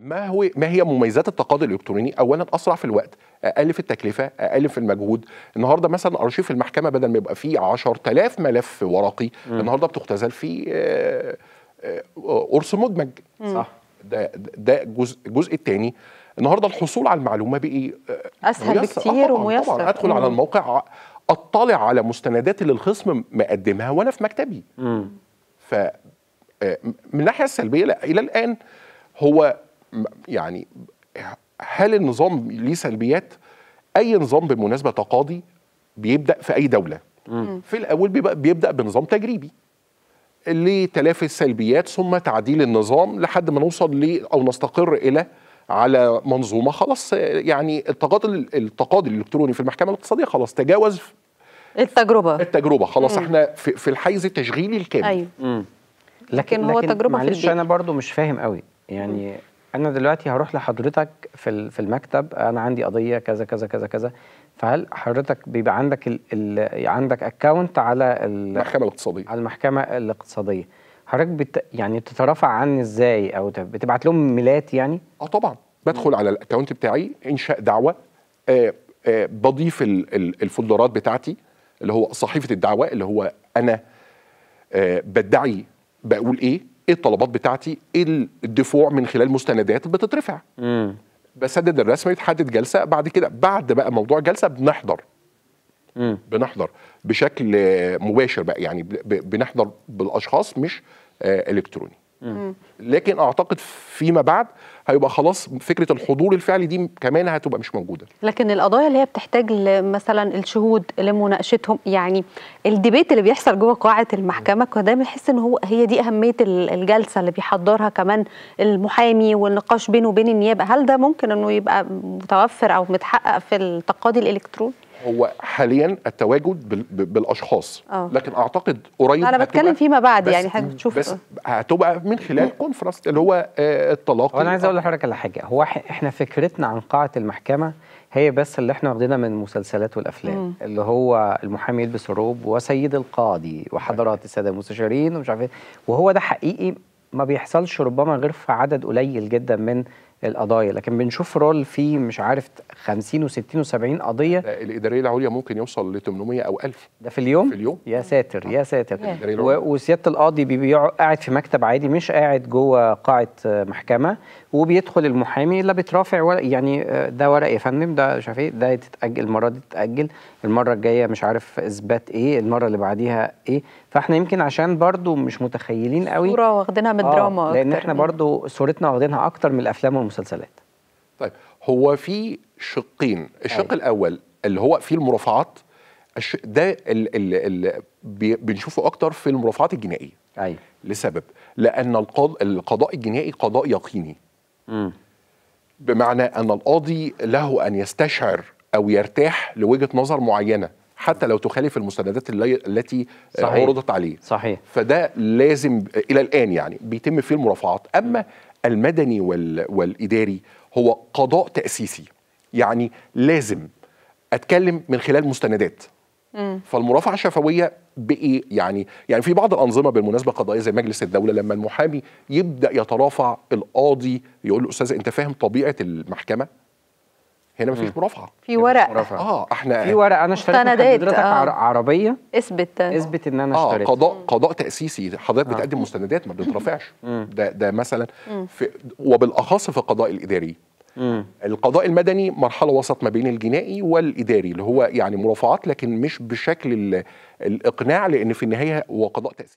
ما هو ما هي مميزات التقاضي الالكتروني؟ اولا اسرع في الوقت، اقل في التكلفه، اقل في المجهود، النهارده مثلا ارشيف المحكمه بدل ما يبقى فيه 10000 ملف ورقي، م. النهارده بتختزل في آه، آه، قرص مدمج. صح ده ده الجزء الجزء الثاني النهارده الحصول على المعلومه بقي آه، اسهل بكثير وميسر طبعا ادخل مم. على الموقع اطلع على مستندات اللي الخصم مقدمها وانا في مكتبي. ف من الناحيه السلبيه لا الى الان هو يعني هل النظام ليه سلبيات؟ اي نظام بالمناسبه تقاضي بيبدا في اي دوله في الاول بيبدا بنظام تجريبي لتلافي السلبيات ثم تعديل النظام لحد ما نوصل ل او نستقر الى على منظومه خلاص يعني التقاضي التقاضي الالكتروني في المحكمه الاقتصاديه خلاص تجاوز التجربه التجربه خلاص مم. احنا في, في الحيز التشغيلي الكامل ايوه لكن, لكن هو تجربه معلش في انا برضو مش فاهم قوي يعني مم. انا دلوقتي هروح لحضرتك في في المكتب انا عندي قضيه كذا كذا كذا كذا فهل حضرتك بيبقى عندك الـ الـ عندك اكونت على المحكمه الاقتصاديه على المحكمه الاقتصاديه حضرتك بت يعني بتترافع عني ازاي او بتبعت لهم ميلات يعني اه طبعا بدخل على الاكونت بتاعي انشاء دعوه آآ آه، آآ آه، بضيف الفولدرات بتاعتي اللي هو صحيفه الدعوه اللي هو انا آه، بدعي بقول ايه ايه الطلبات بتاعتي ايه الدفوع من خلال مستندات بتترفع مم. بسدد الرسمه يتحدد جلسه بعد كده بعد بقى موضوع جلسه بنحضر مم. بنحضر بشكل مباشر بقى يعني بنحضر بالاشخاص مش آه، الكتروني لكن اعتقد فيما بعد هيبقى خلاص فكره الحضور الفعلي دي كمان هتبقى مش موجوده لكن القضايا اللي هي بتحتاج مثلا الشهود لمناقشتهم يعني الديبيت اللي بيحصل جوه قاعه المحكمه كنا دايما نحس ان هو هي دي اهميه الجلسه اللي بيحضرها كمان المحامي والنقاش بينه وبين النيابه هل ده ممكن انه يبقى متوفر او متحقق في التقاضي الالكتروني هو حاليا التواجد بالاشخاص أوه. لكن اعتقد قريب انا بتكلم فيما بعد يعني هتشوف بس هتبقى من خلال كونفرنس اللي هو آه، الطلاق انا عايز اقول آه. لحضرتك على حاجه هو احنا فكرتنا عن قاعه المحكمه هي بس اللي احنا واخدينها من المسلسلات والافلام مم. اللي هو المحامي يلبس الروب وسيد القاضي وحضرات الساده المستشارين ومش عارف إيه. وهو ده حقيقي ما بيحصلش ربما غير في عدد قليل جدا من القضايا لكن بنشوف رول في مش عارف 50 و60 و70 قضيه آه، الاداريه العليا ممكن يوصل ل 800 او 1000 ده في اليوم في اليوم يا ساتر يا ساتر آه. وسياده القاضي بيقعد قاعد في مكتب عادي مش قاعد جوه قاعه محكمه وبيدخل المحامي لا بيترافع ولا يعني آه، ده ورق يا فندم ده مش عارف ايه ده تتاجل المره دي تتاجل المره الجايه مش عارف اثبات ايه المره اللي بعديها ايه فاحنا يمكن عشان برضو مش متخيلين قوي صوره واخدينها من الدراما آه لان احنا يعني. برضو صورتنا واخدينها اكتر من الافلام المسلسلات طيب هو في شقين الشق أيوة. الاول اللي هو في المرافعات ده اللي بنشوفه اكتر في المرافعات الجنائيه ايوه لسبب لان القضاء, القضاء الجنائي قضاء يقيني م. بمعنى ان القاضي له ان يستشعر او يرتاح لوجهه نظر معينه حتى لو تخالف المستندات اللي التي صحيح. عرضت عليه صحيح فده لازم الى الان يعني بيتم فيه المرافعات اما م. المدني والإداري هو قضاء تأسيسي يعني لازم أتكلم من خلال مستندات مم. فالمرافعه الشفويه بايه يعني يعني في بعض الانظمه بالمناسبه قضائيه زي مجلس الدوله لما المحامي يبدا يترافع القاضي يقول له استاذ انت فاهم طبيعه المحكمه هنا مفيش مرافعه في ورق مرافعة. اه احنا في ورق انا اشتريت حضرتك آه. عربيه اثبت اثبت ان انا آه، اشتريت اه قضاء قضاء تاسيسي حضرتك آه. بتقدم مستندات ما بتترفعش ده ده مثلا في وبالاخص في القضاء الاداري مم. القضاء المدني مرحله وسط ما بين الجنائي والاداري اللي هو يعني مرافعات لكن مش بشكل الاقناع لان في النهايه هو قضاء تاسيسي